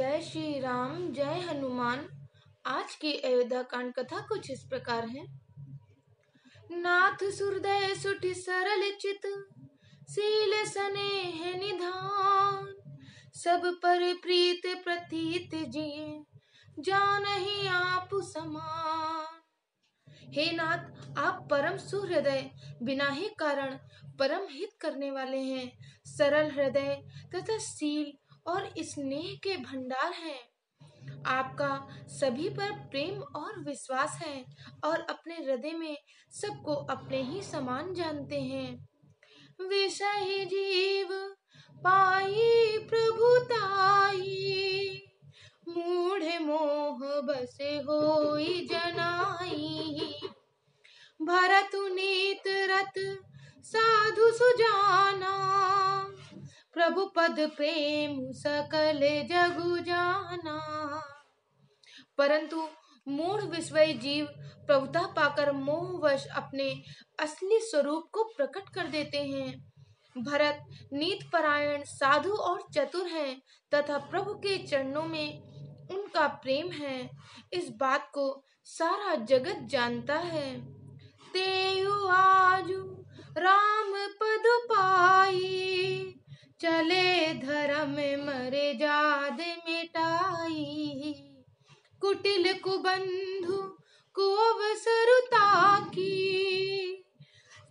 जय श्री राम जय हनुमान आज की अयोध्या कांड कथा कुछ इस प्रकार है नाथ सुरदय सुठ सरल चित सील सने है निधान सब पर प्रीत प्रतीत जिए जान ही आप समान हे नाथ आप परम सुहृदय बिना ही कारण परम हित करने वाले हैं सरल हृदय तथा सील और स्नेह के भंडार हैं आपका सभी पर प्रेम और विश्वास है और अपने हृदय में सबको अपने ही समान जानते हैं विषय जीव पाई प्रभुताई मूढ़ मोह बसे हो जनाई भरत नीत रत साधु सुजाना प्रभु पद प्रेम सकल जगु जाना परंतु मूढ़ विश्व जीव प्रभुता पाकर मोहवश अपने असली स्वरूप को प्रकट कर देते हैं भरत नीत परायण साधु और चतुर हैं तथा प्रभु के चरणों में उनका प्रेम है इस बात को सारा जगत जानता है तेयु आजू राम चले धर्म मरे जाद मिटाई कुटिल कुबंधु कोवसरुता की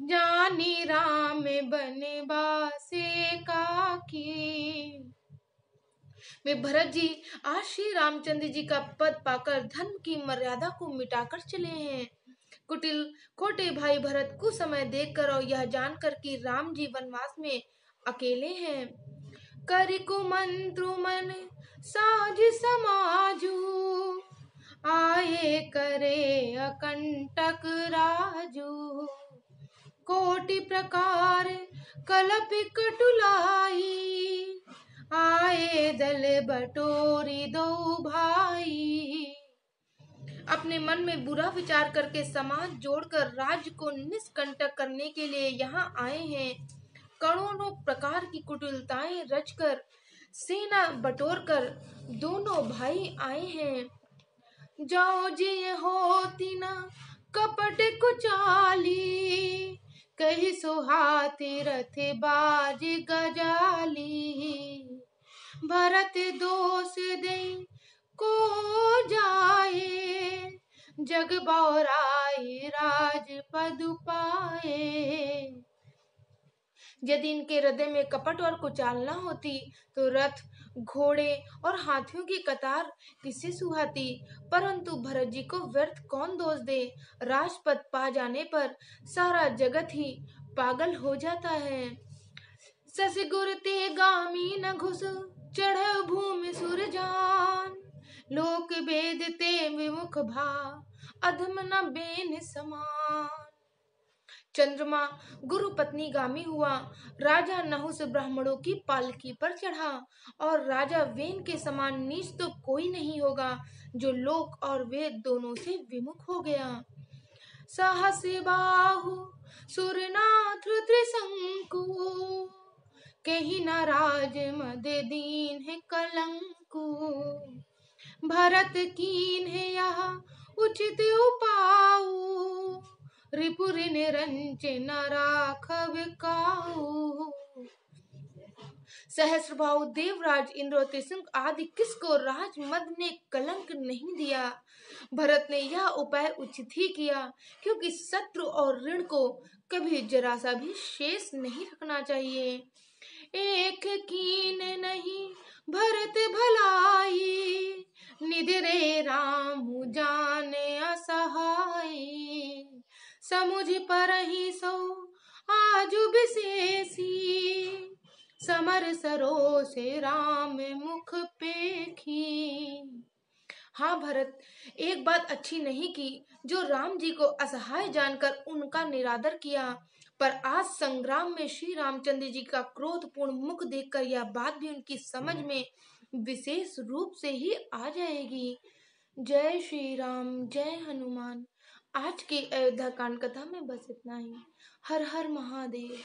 जानी राम बने बासे काकी मैं भरत जी आज श्री रामचंद्र जी का पद पाकर धर्म की मर्यादा को मिटाकर चले हैं कुटिल खोटे भाई भरत को समय देखकर और यह जानकर कि राम जी वनवास में अकेले हैं कर मंत्रु मन साज समाजू आए करे अकंटक राजू कोटि प्रकार कलप कटुलाई आए दल बटोरी दो भाई अपने मन में बुरा विचार करके समाज जोड़कर राज को निष्कंटक करने के लिए यहाँ आए हैं करोड़ों प्रकार की कुटिलताएं रचकर सेना बटोरकर दोनों भाई आए हैं जाओ जी ये होती ना कपट कुचाली कही सुहाती रथ बाज गजाली भरत दोष दे को जाए जग बौराई राज पद पाए यदि इनके हृदय में कपट और कुचाल न होती तो रथ घोड़े और हाथियों की कतार किसी सुहाती परंतु भरत जी को व्यर्थ कौन दोष दे राजपद पा जाने पर सारा जगत ही पागल हो जाता है सस गुर गामी न घुस चढ़ भूमि जान लोक वेद ते विमुख भा अधम न बेन समान चंद्रमा गुरु पत्नी गामी हुआ राजा नहुस ब्राह्मणों की पालकी पर चढ़ा और राजा वेन के समान नीच तो कोई नहीं होगा जो लोक और वेद दोनों से विमुख हो गया सहस बाहु सुरनाथ त्रिशंकु कही न राज मद दीन है कलंकु भरत कीन है यह उचित उपाऊ रिपुरि निरंजन राघव काऊ सहस्रभाव देवराज इंद्र सिंह आदि किसको राजमद ने कलंक नहीं दिया भरत ने यह उपाय उचित ही किया क्योंकि शत्रु और ऋण को कभी जरा सा भी शेष नहीं रखना चाहिए एक कीन नहीं समुझ परहि सौ आजु विशेषी समर सरो से राम मुख पेखी हाँ भरत एक बात अच्छी नहीं की जो राम जी को असहाय जानकर उनका निरादर किया पर आज संग्राम में श्री रामचंद्र जी का क्रोधपूर्ण मुख देखकर यह बात भी उनकी समझ में विशेष रूप से ही आ जाएगी जय श्री राम जय हनुमान आज की अयोध्या कांड कथा में बस इतना ही हर हर महादेव